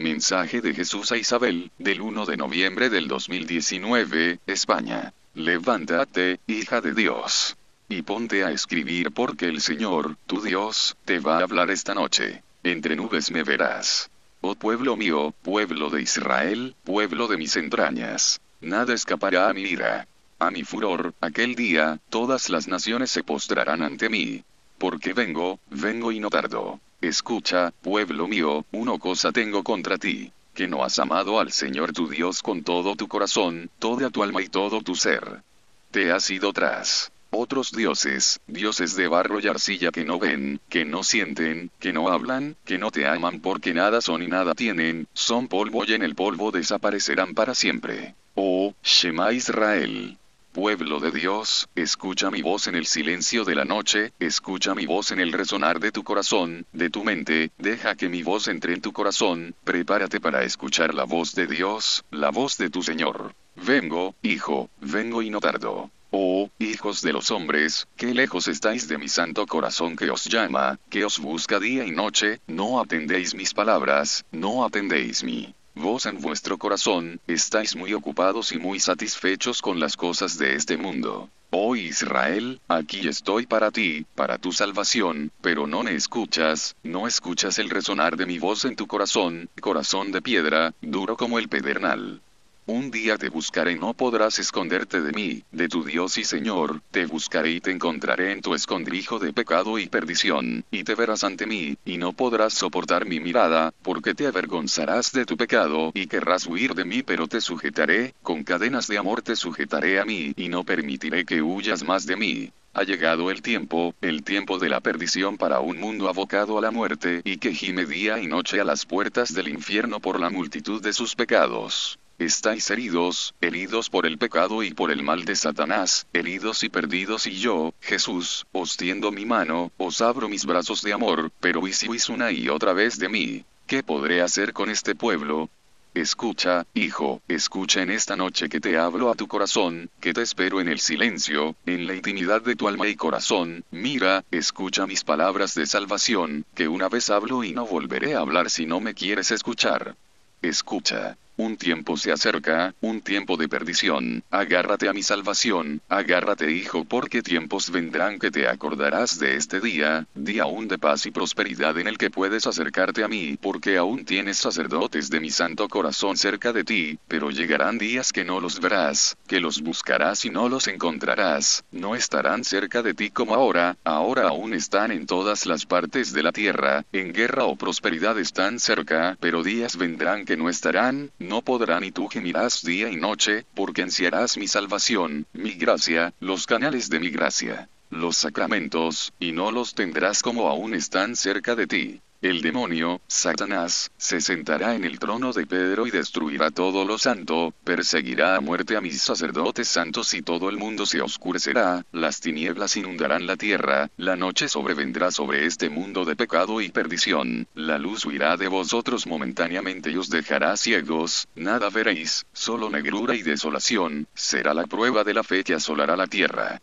Mensaje de Jesús a Isabel, del 1 de noviembre del 2019, España. Levántate, hija de Dios. Y ponte a escribir porque el Señor, tu Dios, te va a hablar esta noche. Entre nubes me verás. Oh pueblo mío, pueblo de Israel, pueblo de mis entrañas. Nada escapará a mi ira. A mi furor, aquel día, todas las naciones se postrarán ante mí, porque vengo, vengo y no tardo. Escucha, pueblo mío, una cosa tengo contra ti, que no has amado al Señor tu Dios con todo tu corazón, toda tu alma y todo tu ser. Te has ido tras otros dioses, dioses de barro y arcilla que no ven, que no sienten, que no hablan, que no te aman porque nada son y nada tienen, son polvo y en el polvo desaparecerán para siempre. Oh, Shema Israel. Pueblo de Dios, escucha mi voz en el silencio de la noche, escucha mi voz en el resonar de tu corazón, de tu mente, deja que mi voz entre en tu corazón, prepárate para escuchar la voz de Dios, la voz de tu Señor. Vengo, hijo, vengo y no tardo. Oh, hijos de los hombres, qué lejos estáis de mi santo corazón que os llama, que os busca día y noche, no atendéis mis palabras, no atendéis mi Vos en vuestro corazón, estáis muy ocupados y muy satisfechos con las cosas de este mundo. Oh Israel, aquí estoy para ti, para tu salvación, pero no me escuchas, no escuchas el resonar de mi voz en tu corazón, corazón de piedra, duro como el pedernal. Un día te buscaré y no podrás esconderte de mí, de tu Dios y Señor, te buscaré y te encontraré en tu escondrijo de pecado y perdición, y te verás ante mí, y no podrás soportar mi mirada, porque te avergonzarás de tu pecado y querrás huir de mí, pero te sujetaré, con cadenas de amor te sujetaré a mí, y no permitiré que huyas más de mí. Ha llegado el tiempo, el tiempo de la perdición para un mundo abocado a la muerte y que gime día y noche a las puertas del infierno por la multitud de sus pecados estáis heridos, heridos por el pecado y por el mal de Satanás, heridos y perdidos y yo, Jesús, os tiendo mi mano, os abro mis brazos de amor, pero y si huís una y otra vez de mí, ¿qué podré hacer con este pueblo? Escucha, hijo, escucha en esta noche que te hablo a tu corazón, que te espero en el silencio, en la intimidad de tu alma y corazón, mira, escucha mis palabras de salvación, que una vez hablo y no volveré a hablar si no me quieres escuchar. Escucha un tiempo se acerca, un tiempo de perdición, agárrate a mi salvación, agárrate hijo porque tiempos vendrán que te acordarás de este día, día aún de paz y prosperidad en el que puedes acercarte a mí, porque aún tienes sacerdotes de mi santo corazón cerca de ti, pero llegarán días que no los verás, que los buscarás y no los encontrarás, no estarán cerca de ti como ahora, ahora aún están en todas las partes de la tierra, en guerra o prosperidad están cerca, pero días vendrán que no estarán, no no podrán ni tú gemirás día y noche, porque ansiarás mi salvación, mi gracia, los canales de mi gracia, los sacramentos, y no los tendrás como aún están cerca de ti. El demonio, Satanás, se sentará en el trono de Pedro y destruirá todo lo santo, perseguirá a muerte a mis sacerdotes santos y todo el mundo se oscurecerá, las tinieblas inundarán la tierra, la noche sobrevendrá sobre este mundo de pecado y perdición, la luz huirá de vosotros momentáneamente y os dejará ciegos, nada veréis, solo negrura y desolación, será la prueba de la fe que asolará la tierra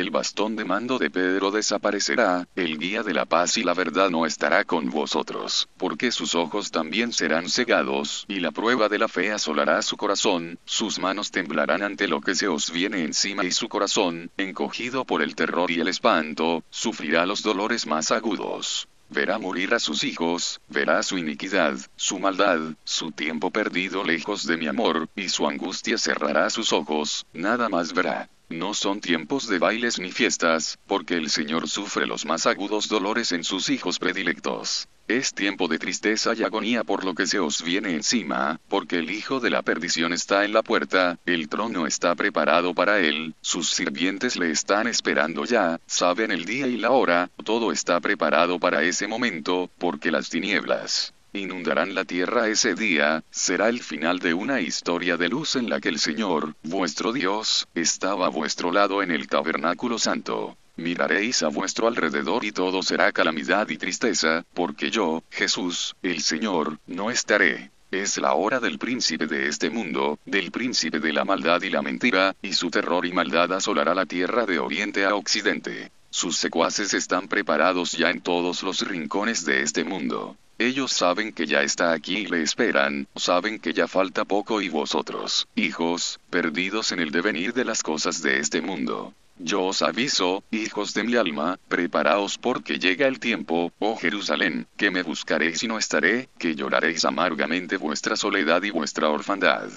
el bastón de mando de Pedro desaparecerá, el guía de la paz y la verdad no estará con vosotros, porque sus ojos también serán cegados, y la prueba de la fe asolará su corazón, sus manos temblarán ante lo que se os viene encima y su corazón, encogido por el terror y el espanto, sufrirá los dolores más agudos verá morir a sus hijos, verá su iniquidad, su maldad, su tiempo perdido lejos de mi amor, y su angustia cerrará sus ojos, nada más verá. No son tiempos de bailes ni fiestas, porque el Señor sufre los más agudos dolores en sus hijos predilectos. Es tiempo de tristeza y agonía por lo que se os viene encima, porque el Hijo de la perdición está en la puerta, el trono está preparado para él, sus sirvientes le están esperando ya, saben el día y la hora, todo está preparado para ese momento, porque las tinieblas inundarán la tierra ese día, será el final de una historia de luz en la que el Señor, vuestro Dios, estaba a vuestro lado en el tabernáculo santo. Miraréis a vuestro alrededor y todo será calamidad y tristeza, porque yo, Jesús, el Señor, no estaré. Es la hora del príncipe de este mundo, del príncipe de la maldad y la mentira, y su terror y maldad asolará la tierra de oriente a occidente. Sus secuaces están preparados ya en todos los rincones de este mundo. Ellos saben que ya está aquí y le esperan, saben que ya falta poco y vosotros, hijos, perdidos en el devenir de las cosas de este mundo. Yo os aviso, hijos de mi alma, preparaos porque llega el tiempo, oh Jerusalén, que me buscaréis y no estaré, que lloraréis amargamente vuestra soledad y vuestra orfandad.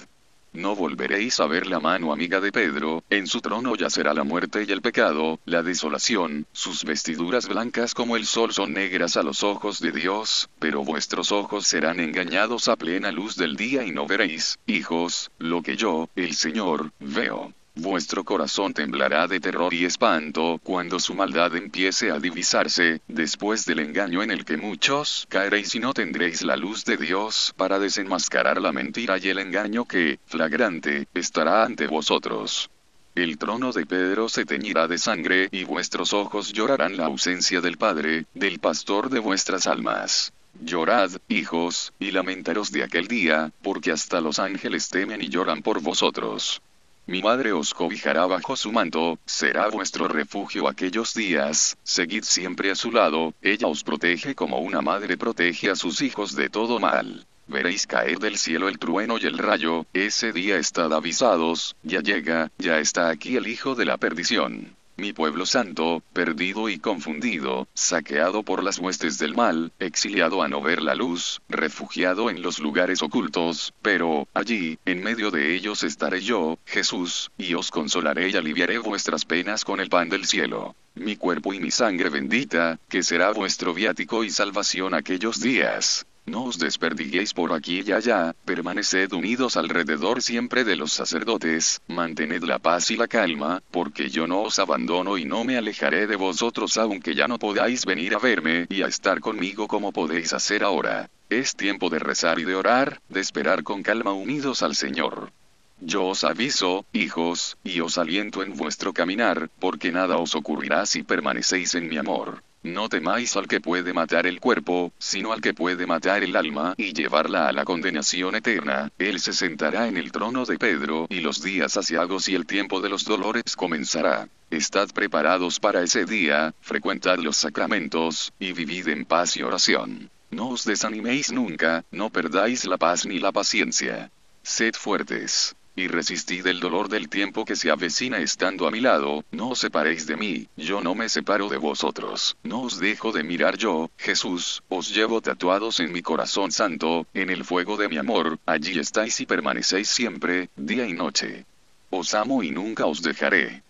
No volveréis a ver la mano amiga de Pedro, en su trono ya será la muerte y el pecado, la desolación, sus vestiduras blancas como el sol son negras a los ojos de Dios, pero vuestros ojos serán engañados a plena luz del día y no veréis, hijos, lo que yo, el Señor, veo vuestro corazón temblará de terror y espanto cuando su maldad empiece a divisarse, después del engaño en el que muchos caeréis y no tendréis la luz de Dios para desenmascarar la mentira y el engaño que, flagrante, estará ante vosotros. El trono de Pedro se teñirá de sangre y vuestros ojos llorarán la ausencia del Padre, del pastor de vuestras almas. Llorad, hijos, y lamentaros de aquel día, porque hasta los ángeles temen y lloran por vosotros. Mi madre os cobijará bajo su manto, será vuestro refugio aquellos días, seguid siempre a su lado, ella os protege como una madre protege a sus hijos de todo mal. Veréis caer del cielo el trueno y el rayo, ese día estad avisados, ya llega, ya está aquí el hijo de la perdición mi pueblo santo, perdido y confundido, saqueado por las huestes del mal, exiliado a no ver la luz, refugiado en los lugares ocultos, pero, allí, en medio de ellos estaré yo, Jesús, y os consolaré y aliviaré vuestras penas con el pan del cielo mi cuerpo y mi sangre bendita, que será vuestro viático y salvación aquellos días. No os desperdiguéis por aquí y allá, permaneced unidos alrededor siempre de los sacerdotes, mantened la paz y la calma, porque yo no os abandono y no me alejaré de vosotros aunque ya no podáis venir a verme y a estar conmigo como podéis hacer ahora. Es tiempo de rezar y de orar, de esperar con calma unidos al Señor. Yo os aviso, hijos, y os aliento en vuestro caminar, porque nada os ocurrirá si permanecéis en mi amor. No temáis al que puede matar el cuerpo, sino al que puede matar el alma y llevarla a la condenación eterna. Él se sentará en el trono de Pedro y los días saciados y el tiempo de los dolores comenzará. Estad preparados para ese día, frecuentad los sacramentos, y vivid en paz y oración. No os desaniméis nunca, no perdáis la paz ni la paciencia. Sed fuertes y resistid el dolor del tiempo que se avecina estando a mi lado, no os separéis de mí, yo no me separo de vosotros, no os dejo de mirar yo, Jesús, os llevo tatuados en mi corazón santo, en el fuego de mi amor, allí estáis y permanecéis siempre, día y noche. Os amo y nunca os dejaré.